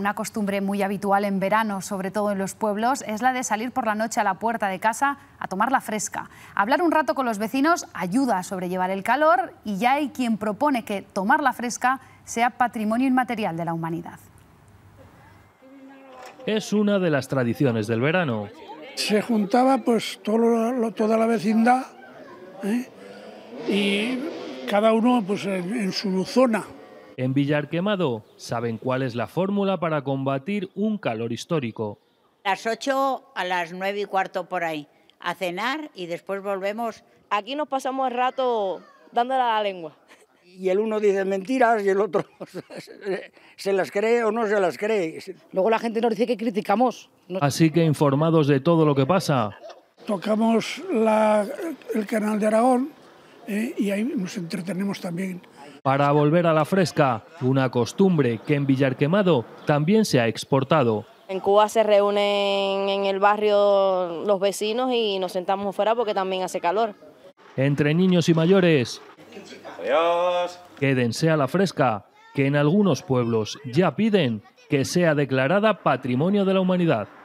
Una costumbre muy habitual en verano, sobre todo en los pueblos, es la de salir por la noche a la puerta de casa a tomar la fresca. Hablar un rato con los vecinos ayuda a sobrellevar el calor y ya hay quien propone que tomar la fresca sea patrimonio inmaterial de la humanidad. Es una de las tradiciones del verano. Se juntaba pues toda la vecindad ¿eh? y cada uno pues en su zona. En quemado saben cuál es la fórmula para combatir un calor histórico. Las 8 a las 9 y cuarto por ahí, a cenar y después volvemos. Aquí nos pasamos el rato dándole a la lengua. Y el uno dice mentiras y el otro se las cree o no se las cree. Luego la gente nos dice que criticamos. Así que informados de todo lo que pasa. Tocamos la, el canal de Aragón, eh, y ahí nos entretenemos también. Para volver a la fresca, una costumbre que en Villarquemado también se ha exportado. En Cuba se reúnen en el barrio los vecinos y nos sentamos fuera porque también hace calor. Entre niños y mayores, quédense a la fresca, que en algunos pueblos ya piden que sea declarada Patrimonio de la Humanidad.